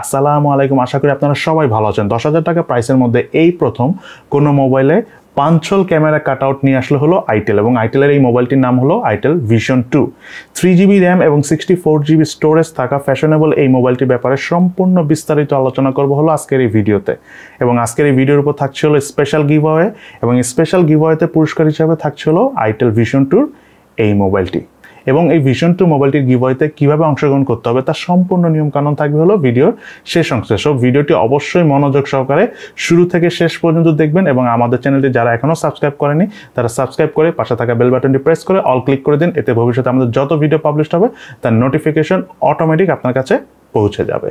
আসসালামু আলাইকুম আশা করি আপনারা সবাই ভালো আছেন দশ হাজার টাকা প্রাইসের মধ্যে এই প্রথম কোনো মোবাইলে পাঞ্চল ক্যামেরা কাট আউট নিয়ে আসলে হলো আইটেল এবং আইটেলের এই মোবাইলটির নাম হলো Itel Vision two three GB RAM এবং সিক্সটি ফোর জিবি স্টোরেজ থাকা ফ্যাশনেবল এই মোবাইলটির ব্যাপারে সম্পূর্ণ বিস্তারিত আলোচনা করবো হলো আজকের এই ভিডিওতে এবং আজকের এই ভিডিওর উপর থাকছে হলো স্পেশাল গিভ এবং স্পেশাল গিভ পুরস্কার হিসাবে থাকছে হলো আইটেল ভিশন টুর এই মোবাইলটি এবং এই ভিশন টু মোবাইলটির গিভওয়েতে কীভাবে অংশগ্রহণ করতে হবে তার সম্পূর্ণ নিয়মকানুন থাকবে হলো ভিডিওর শেষ অংশে সব ভিডিওটি অবশ্যই মনোযোগ সহকারে শুরু থেকে শেষ পর্যন্ত দেখবেন এবং আমাদের চ্যানেলটি যারা এখনও সাবস্ক্রাইব করেনি তারা সাবস্ক্রাইব করে পাশে থাকা বেল বাটনটি প্রেস করে অল ক্লিক করে দিন এতে ভবিষ্যতে আমাদের যত ভিডিও পাবলিশ হবে তার নোটিফিকেশন অটোমেটিক আপনার কাছে পৌঁছে যাবে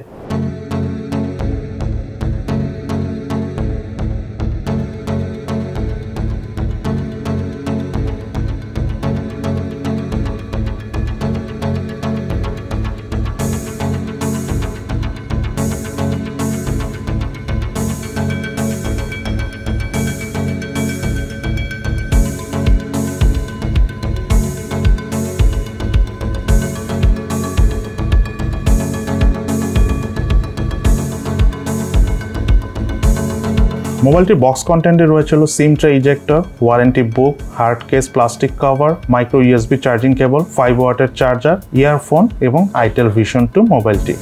মোবাইলটির বক্স কন্টেন্টে রয়েছে SIM tray ejector warranty book hard case plastic cover micro USB charging cable five ওয়াটের চার্জার ইয়ারফোন এবং আইটেল ভিশন টু মোবাইলটি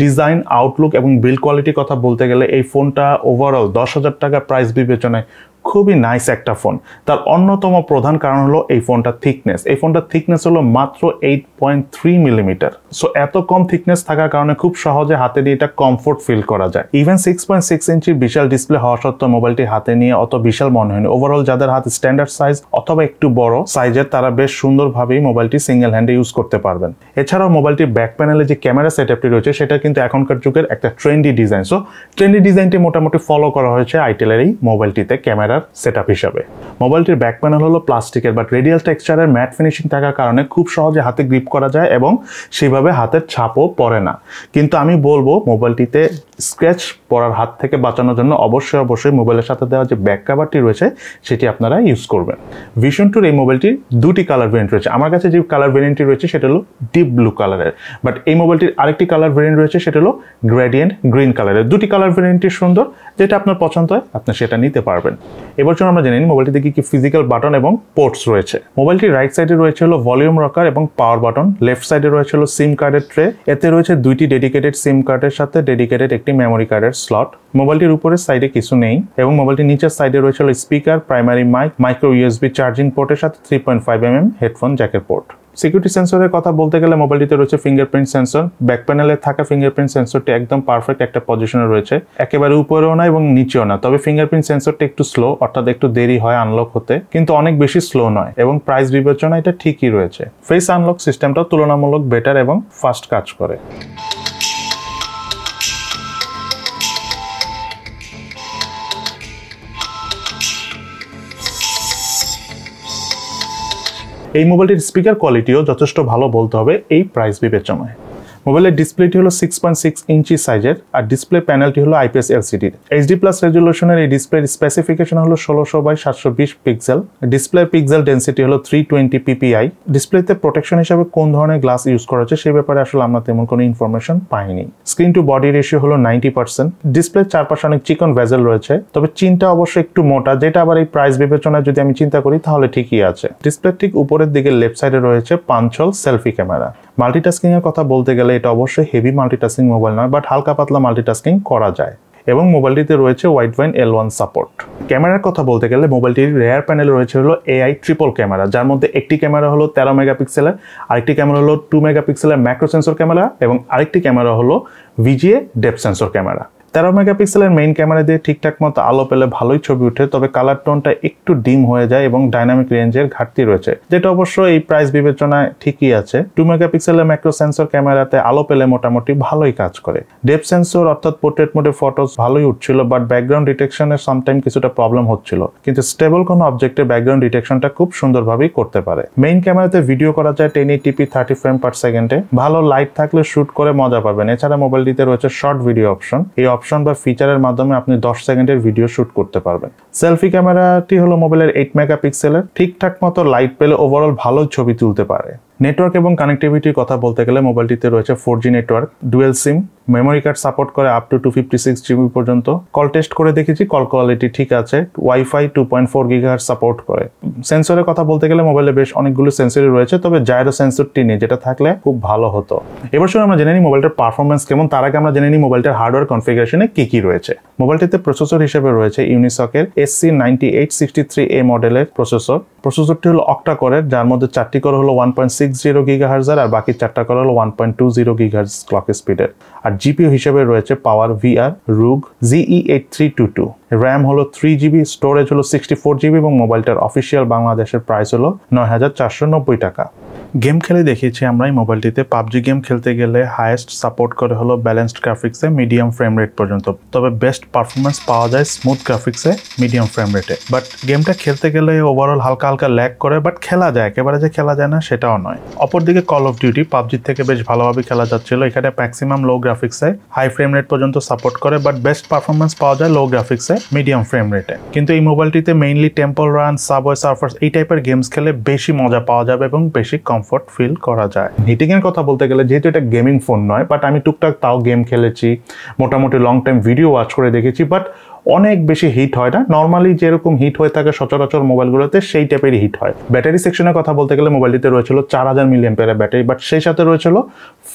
ডিজাইন আউটলুক এবং বিল্ড কোয়ালিটির কথা বলতে গেলে এই ফোনটা ওভারঅল দশ হাজার টাকা প্রাইস বিবেচনায় খুবই নাইস একটা ফোন তার অন্যতম প্রধান কারণ হলো এই ফোনটার থিকনেস এই ফোনটার থিকনেস হলো মাত্র eight point three millimetre so এত কম থিকনেস থাকার কারণে খুব সহজে হাতে নিয়ে এটা কমফোর্ট ফিল করা যায় ইভেন সিক্স পয়েন্ট সিক্স ইঞ্চির বিশাল ডিসপ্লে হওয়া সত্ত্বেও মোবাইলটি হাতে নিয়ে অত বিশাল মনে হয়নি ওভারঅল যাদের হাতে স্ট্যান্ডার্ড সাইজ অথবা একটু বড় সাইজের তারা বেশ সুন্দরভাবেই মোবাইলটি সিঙ্গেল হ্যান্ডে ইউজ করতে পারবেন এছাড়াও মোবাইলটির ব্যাক প্যানেলে যে ক্যামেরা সেট আপটি রয়েছে সেটা কিন্তু এখনকার যুগের একটা ট্রেন্ডি ডিজাইন সো ট্রেন্ডি ডিজাইনটি মোটামুটি ফলো করা হয়েছে আইটেলের এই মোবাইলটিতে ক্যামেরা সেট হিসাবে মোবাইলটির ব্যাক প্যানেল হলো প্লাস্টিকের বাট রেডিয়াল টেক্সচারের ম্যাট ফিনিশিং থাকার কারণে খুব সহজে হাতে গ্রিপ করা যায় এবং সেইভাবে হাতের ছাপও পড়ে না কিন্তু আমি বলবো মোবাইলটিতে স্ক্র্যাচ পড়ার হাত থেকে বাঁচানোর জন্য অবশ্যই অবশ্যই মোবাইলের সাথে দেওয়া যে ব্যাক কাভারটি রয়েছে সেটি আপনারা ইউজ করবেন ভিশন টুর এই মোবাইলটির দুটি কালার ভেরিয়েন্ট রয়েছে আমার কাছে যে কালার ভেরিয়েন্টটি রয়েছে সেটা হলো ডিপ ব্লু কালারের বাট এই মোবাইলটির আরেকটি কালার ভেরিয়েন্ট রয়েছে সেটা হলো গ্রেডিয়েন্ট গ্রিন কালারের দুটি কালার ভেরিয়েন্টটি সুন্দর যেটা আপনার পছন্দ হয় আপনি সেটা নিতে পারবেন এবার আমরা জেনে নিই মোবাইলটিতে কি ফিজিক্যাল বাটন এবং পোর্টস রয়েছে মোবাইলটির রাইট সাইডে রয়েছে হলো ভলিউম রকার এবং পাওয়ার বাটন লেফট সাইডে রয়েছে হলো সিম কার্ডের ট্রে এতে রয়েছে দুইটি ডেডিকেটেড সিম কার্ডের সাথে ডেডিকেটেড একটি মেমোরি কার্ডের স্লট মোবাইলটির উপরে সাইডে কিছু নেই এবং মোবাইলটির নিচের সাইডে রয়েছে হলো speaker primary mic micro USB charging পোর্টের সাথে three point five M M headphone জ্যাকের পোর্ট সিকিউরিটি সেন্সরের কথা বলতে গেলে মোবাইলটিতে রয়েছে ফিঙ্গারপ্রিন্ট সেন্সর ব্যাক প্যানেলে থাকা ফিঙ্গারপ্রিন্ট সেন্সরটি একদম পারফেক্ট একটা পজিশনে রয়েছে একেবারে উপরেও না এবং নিচেও না তবে ফিঙ্গারপ্রিন্ট সেন্সরটা একটু স্লো অর্থাৎ একটু দেরি হয় আনলক হতে কিন্তু অনেক বেশি স্লো নয় এবং প্রাইস বিবেচনা এটা ঠিকই রয়েছে ফেস আনলক সিস্টেমটা তুলনামূলক বেটার এবং ফাস্ট কাজ করে এই মোবাইলটির স্পিকার কোয়ালিটিও যথেষ্ট ভালো বলতে হবে এই প্রাইস বিবেচনায় মোবাইলের ডিসপ্লেটি হলো সিক্স পয়েন্ট সিক্স ইঞ্চি সাইজের আর ডিসপ্লে প্যানেলটি হলো আইপিএস এলসিডির এইচডি প্লাস রেজুলেশনের এই ডিসপ্লের স্পেসিফিকেশন হলো ষোলোশো বাই সাতশো বিশ পিক্সেল ডিসপ্লে পিক্সেল ডেন্সিটি হলো থ্রি টোয়েন্টি পিপিআই ডিসপ্লেতে প্রোটেকশন হিসাবে কোন ধরনের গ্লাস ইউজ করা হচ্ছে সেই ব্যাপারে আসলে আমরা তেমন কোনো ইনফরমেশন পাইনি স্ক্রিন টু বডি রেশিও হলো নাইনটি পার্সেন্ট ডিসপ্লের চারপাশে অনেক চিকন ভেজেল রয়েছে তবে চিনটা অবশ্যই একটু মোটা যেটা আবার এই প্রাইস বিবেচনায় যদি আমি চিন্তা করি তাহলে ঠিকই আছে ডিসপ্লের ঠিক উপরের দিকে লেফট সাইডে রয়েছে পাঞ্চল সেলফি ক্যামেরা মাল্টিটাস্কিং এর কথা বলতে গেলে এটা অবশ্যই হেভি মাল্টিটাস্কিং মোবাইল নয় বাট হালকা পাতলা মাল্টিটাস্কিং করা যায় এবং মোবাইলটিতে রয়েছে Widevine L one support ক্যামেরার কথা বলতে গেলে মোবাইলটির রেয়ার প্যানেল রয়েছে হলো এআই ট্রিপল ক্যামেরা যার মধ্যে একটি ক্যামেরা হলো তেরো মেগাপিক্সেলের আরেকটি ক্যামেরা হলো টু মেগাপিক্সেলের ম্যাক্রো সেন্সর ক্যামেরা এবং আরেকটি ক্যামেরা হলো ভিজিএ ডেপ সেন্সর ক্যামেরা তেরো মেগাপিক্সেলের মেইন ক্যামেরা দিয়ে ঠিকঠাক মতো আলো পেলে ভালোই ছবি উঠে তবে কালার টোনটা একটু ডিম হয়ে যায় এবং ডাইনামিক রেঞ্জের ঘাটতি রয়েছে যেটা অবশ্য এই প্রাইস বিবেচনায় ঠিকই আছে টু মেগাপিক্সেলের ম্যাক্রো সেন্সর ক্যামেরাতে আলো পেলে মোটামুটি ভালোই কাজ করে ডেপ সেন্সর অর্থাৎ পোর্ট্রেট মোডে ফটোস ভালোই উঠছিল বাট ব্যাকগ্রাউন্ড ডিটেকশনের সামটাইম কিছুটা প্রবলেম হচ্ছিল কিন্তু স্টেবল কোনো অবজেক্টে ব্যাকগ্রাউন্ড ডিটেকশনটা খুব সুন্দরভাবেই করতে পারে মেইন ক্যামেরাতে ভিডিও করা যায় ten eighty p thirty frame per সেকেন্ডে ভালো লাইট থাকলে শ্যুট করে মজা পাবেন এছাড়া মোবাইলটিতে রয়েছে শর্ট ভিডিও অপশন এই অপশন অপশন বা ফিচারের মাধ্যমে আপনি দশ সেকেন্ডের ভিডিও শ্যুট করতে পারবেন সেলফি ক্যামেরাটি হলো মোবাইলের এইট মেগাপিক্সেলের ঠিকঠাক মতো লাইট পেলে ওভারঅল ভালো ছবি তুলতে পারে নেটওয়ার্ক এবং কানেক্টিভিটির কথা বলতে গেলে মোবাইলটিতে রয়েছে four G network dual SIM memory card support করে up to two fifty six GB পর্যন্ত কল টেস্ট করে দেখেছি কল কোয়ালিটি ঠিক আছে ওয়াইফাই টু পয়েন্ট ফোর গিগার সাপোর্ট করে সেন্সরের কথা বলতে গেলে মোবাইলে বেশ অনেকগুলো সেন্সরই রয়েছে তবে জায়রো সেন্সরটি নেই যেটা থাকলে খুব ভালো হতো এবার শুনে আমরা জেনে নিই মোবাইলটার পারফরমেন্স কেমন তার আগে আমরা জেনে নিই মোবাইলটার হার্ডওয়্যার কনফিগারেশনে কি কি রয়েছে মোবাইলটিতে প্রসেসর হিসেবে রয়েছে ইউনিসকের SC ninety eight sixty three A মডেলের প্রসেসর প্রসেসরটি হলো অক্টা করে যার মধ্যে চারটি করে হলো one point six six zero গিগাহার্জার আর বাকি চারটা কল হল one point two zero gigahertz clock স্পিডের আর জিপিও হিসেবে রয়েছে PowerVR Rogue GE eight three two two RAM হলো থ্রি জিবি স্টোরেজ হলো সিক্সটি ফোর জিবি এবং মোবাইলটার অফিসিয়াল বাংলাদেশের প্রাইস হলো নয় হাজার চারশো নব্বই টাকা গেম খেলে দেখিয়েছি আমরা এই মোবাইলটিতে পাবজি গেম খেলতে গেলে হায়েস্ট সাপোর্ট করে হলো ব্যালেন্সড গ্রাফিক্সে মিডিয়াম ফ্রেম রেট পর্যন্ত তবে বেস্ট পারফরমেন্স পাওয়া যায় স্মুথ গ্রাফিক্সে মিডিয়াম ফ্রেম রেটে বাট গেমটা খেলতে গেলে ওভারঅল হালকা হালকা ল্যাক করে বাট খেলা যায় একেবারে যে খেলা যায় না সেটাও নয় অপরদিকে কল অফ ডিউটি পাবজির থেকে বেশ ভালোভাবে খেলা যাচ্ছিল এখানে ম্যাক্সিমাম লো গ্রাফিক্সে হাই ফ্রেম রেট পর্যন্ত সাপোর্ট করে বাট বেস্ট পারফরমেন্স পাওয়া যায় লো গ্রাফিক্সে মিডিয়াম ফ্রেম রেটে কিন্তু এই মোবাইলটিতে mainly Temple Run Subway Surfers এই টাইপের গেমস খেলে বেশি মজা পাওয়া যাবে এবং বেশি কম কমফর্ট ফিল করা যায় হিটিংয়ের কথা বলতে গেলে যেহেতু এটা গেমিং ফোন নয় বাট আমি টুকটাক তাও গেম খেলেছি মোটামুটি লং টাইম ভিডিও ওয়াচ করে দেখেছি বাট অনেক বেশি হিট হয় না নর্মালি যেরকম হিট হয়ে থাকে সচরাচর মোবাইলগুলোতে সেই টাইপেরই হিট হয় ব্যাটারি সেকশনের কথা বলতে গেলে মোবাইলটিতে রয়েছিল চার হাজার মিলিয়ন পেয়ারের ব্যাটারি বাট সেই সাথে রয়েছিল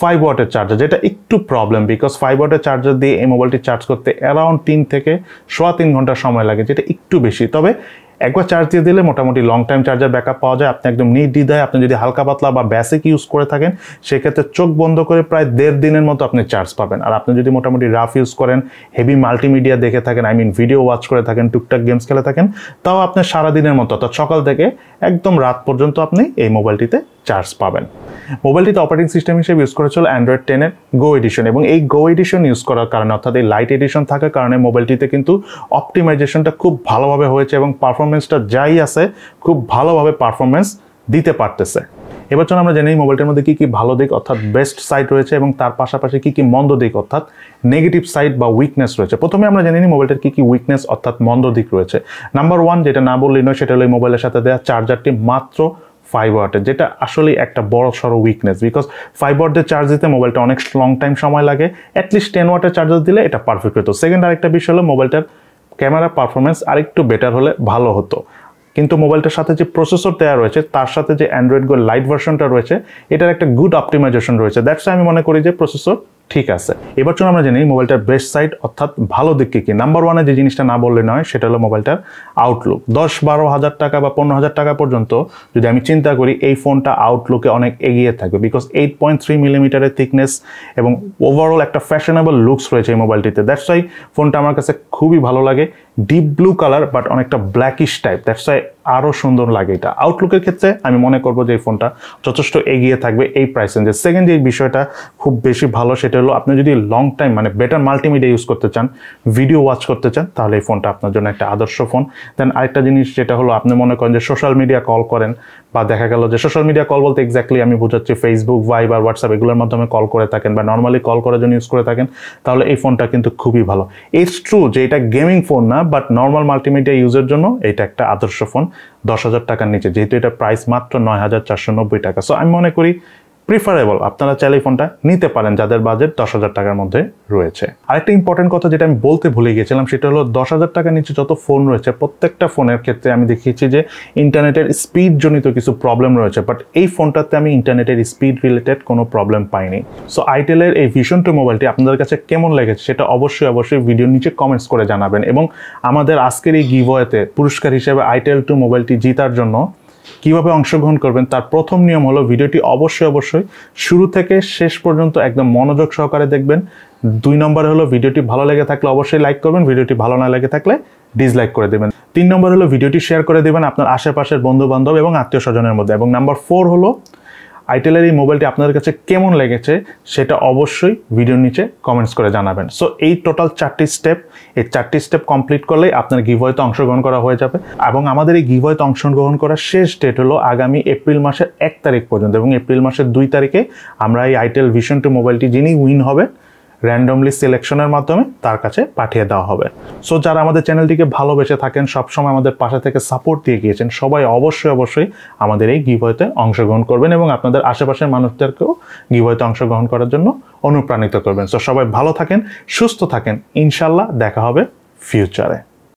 ফাইভ ওয়াটের চার্জার যেটা একটু প্রবলেম বিকজ ফাইভ ওয়াটের চার্জার দিয়ে এই মোবাইলটি চার্জ করতে অ্যারাউন্ড তিন থেকে সোয়া তিন ঘন্টা সময় লাগে যেটা একটু বেশি তবে একবার চার্জ দিয়ে দিলে মোটামুটি লং টাইম চার্জার ব্যাকআপ পাওয়া যায় আপনি একদম দেয় আপনি যদি হালকা পাতলা বা বেসিক ইউজ করে থাকেন সেক্ষেত্রে চোখ বন্ধ করে প্রায় দেড় দিনের মতো আপনি চার্জ পাবেন আর আপনি যদি মোটামুটি রাফ ইউজ করেন হেভি মাল্টিমিডিয়া দেখে থাকেন আই মিন ভিডিও ওয়াচ করে থাকেন টুকটাক গেমস খেলে থাকেন তাও আপনার সারাদিনের মতো অর্থাৎ সকাল থেকে একদম রাত পর্যন্ত আপনি এই মোবাইলটিতে চার্জ পাবেন মোবাইলটিতে অপারেটিং সিস্টেম হিসেবে ইউজ করা হচ্ছিল অ্যান্ড্রয়েড টেনের গো এডিশন এবং এই গো এডিশন ইউজ করার কারণে অর্থাৎ এই লাইট এডিশন থাকার কারণে মোবাইলটিতে কিন্তু অপটিমাইজেশনটা খুব ভালোভাবে হয়েছে এবং পারফরমেন্সটা যাই আছে খুব ভালোভাবে পারফরমেন্স দিতে পারতেছে এবার চলুন আমরা জানি মোবাইলটার মধ্যে কী কী ভালো দিক অর্থাৎ বেস্ট সাইড রয়েছে এবং তার পাশাপাশি কী কী মন্দ দিক অর্থাৎ নেগেটিভ সাইড বা উইকনেস রয়েছে প্রথমে আমরা জানি মোবাইলটার কী কী উইকনেস অর্থাৎ মন্দ দিক রয়েছে নাম্বার ওয়ান যেটা না বললি নয় সেটা হলো মোবাইলের সাথে দেওয়া চার্জারটি মাত্র ফাইভ ওয়াটের যেটা আসলে একটা বড় সড়ো উইকনেস বিকজ ফাইভ ওয়াটের চার্জ দিতে মোবাইলটা অনেক লং টাইম সময় লাগে অ্যাটলিস্ট টেন ওয়াটার চার্জ দিলে এটা পারফেক্ট হতো সেকেন্ড আরেকটা বিষয় হলো মোবাইলটার ক্যামেরা পারফরমেন্স আরেকটু বেটার হলে ভালো হতো কিন্তু মোবাইলটার সাথে যে প্রসেসর দেওয়া রয়েছে তার সাথে যে অ্যান্ড্রয়েড গো লাইট ভার্সনটা রয়েছে এটার একটা গুড অপটিমাইজেশন রয়েছে দ্যাটস আমি মনে করি যে প্রসেসর ঠিক আছে এবার চলুন আমরা জানি মোবাইলটার বেস্ট সাইড অর্থাৎ ভালো দিক কী কী নাম্বার ওয়ানে যে জিনিসটা না বললে নয় সেটা হলো মোবাইলটার আউটলুক দশ বারো হাজার টাকা বা পনেরো হাজার টাকা পর্যন্ত যদি আমি চিন্তা করি এই ফোনটা আউটলুকে অনেক এগিয়ে থাকবে বিকজ এইট পয়েন্ট থ্রি মিলিমিটারের থিকনেস এবং ওভারঅল একটা ফ্যাশনেবল লুকস রয়েছে এই মোবাইলটিতে দ্যাটসাই ফোনটা আমার কাছে খুবই ভালো লাগে ডিপ ব্লু কালার বাট অনেকটা ব্ল্যাকিশ টাইপ দ্যাটস আই আরও সুন্দর লাগে এটা আউটলুকের ক্ষেত্রে আমি মনে করবো যে এই ফোনটা যথেষ্ট এগিয়ে থাকবে এই প্রাইস রেঞ্জে সেকেন্ড যে বিষয়টা খুব বেশি ভালো সেটা হলো আপনি যদি লং টাইম মানে বেটার মাল্টিমিডিয়া ইউজ করতে চান ভিডিও ওয়াচ করতে চান তাহলে এই ফোনটা আপনার জন্য একটা আদর্শ ফোন দেন আরেকটা জিনিস যেটা হলো আপনি মনে করেন যে সোশ্যাল মিডিয়া কল করেন বা দেখা গেল যে সোশ্যাল মিডিয়া কল বলতে এক্স্যাক্টলি আমি বোঝাচ্ছি ফেসবুক ভাইবার হোয়াটসঅ্যাপ এগুলোর মাধ্যমে কল করে থাকেন বা নর্মালি কল করার জন্য ইউজ করে থাকেন তাহলে এই ফোনটা কিন্তু খুবই ভালো ইটস ট্রু যে এটা গেমিং ফোন না বাট নর্মাল মাল্টিমিডিয়া ইউজের জন্য এটা একটা আদর্শ ফোন দশ হাজার টাকার নিচে যেহেতু এটা প্রাইস মাত্র নয় হাজার চারশো নব্বই টাকা সো আমি মনে করি প্রিফারেবল আপনারা চাইলে এই ফোনটা নিতে পারেন যাদের বাজেট দশ হাজার টাকার মধ্যে রয়েছে আরেকটা ইম্পর্টেন্ট কথা যেটা আমি বলতে ভুলে গিয়েছিলাম সেটা হলো দশ হাজার টাকার নিচে যত ফোন রয়েছে প্রত্যেকটা ফোনের ক্ষেত্রে আমি দেখিয়েছি যে ইন্টারনেটের স্পিড জনিত কিছু প্রবলেম রয়েছে বাট এই ফোনটাতে আমি ইন্টারনেটের স্পিড রিলেটেড কোনো প্রবলেম পাইনি সো আইটেলের এই ভিশন টু মোবাইলটি আপনাদের কাছে কেমন লেগেছে সেটা অবশ্যই অবশ্যই ভিডিওর নিচে কমেন্টস করে জানাবেন এবং আমাদের আজকের এই গিভওয়েতে পুরস্কার হিসেবে আইটেল টু মোবাইলটি জিতার জন্য কিভাবে অংশগ্রহণ করবেন তার প্রথম নিয়ম হলো ভিডিওটি অবশ্যই অবশ্যই শুরু থেকে শেষ পর্যন্ত একদম মনোযোগ সহকারে দেখবেন দুই নম্বরে হলো ভিডিওটি ভালো লেগে থাকলে অবশ্যই লাইক করবেন ভিডিওটি ভালো না লেগে থাকলে ডিসলাইক করে দেবেন তিন নম্বর হলো ভিডিওটি শেয়ার করে দেবেন আপনার আশেপাশের বন্ধু বান্ধব এবং আত্মীয় স্বজনের মধ্যে এবং নাম্বার ফোর হলো আইটেলের এই মোবাইলটি আপনাদের কাছে কেমন লেগেছে সেটা অবশ্যই ভিডিওর নিচে কমেন্টস করে জানাবেন সো এই টোটাল চারটি স্টেপ এই চারটি স্টেপ কমপ্লিট করলেই আপনার গিভয়েতে অংশগ্রহণ করা হয়ে যাবে এবং আমাদের এই গিভওয়েতে অংশগ্রহণ করার শেষ ডেট হলো আগামী এপ্রিল মাসের এক তারিখ পর্যন্ত এবং এপ্রিল মাসের দুই তারিখে আমরা এই আইটেল ভিশন টু মোবাইলটি যিনি উইন হবে র্যান্ডমলি সিলেকশনের মাধ্যমে তার কাছে পাঠিয়ে দেওয়া হবে সো যারা আমাদের চ্যানেলটিকে ভালোবেসে থাকেন সবসময় আমাদের পাশে থেকে সাপোর্ট দিয়ে গিয়েছেন সবাই অবশ্যই অবশ্যই আমাদের এই গিভওয়েতে অংশগ্রহণ করবেন এবং আপনাদের আশেপাশের মানুষদেরকেও গিভওয়েতে অংশগ্রহণ করার জন্য অনুপ্রাণিত করবেন সো সবাই ভালো থাকেন সুস্থ থাকেন ইনশাল্লাহ দেখা হবে ফিউচারে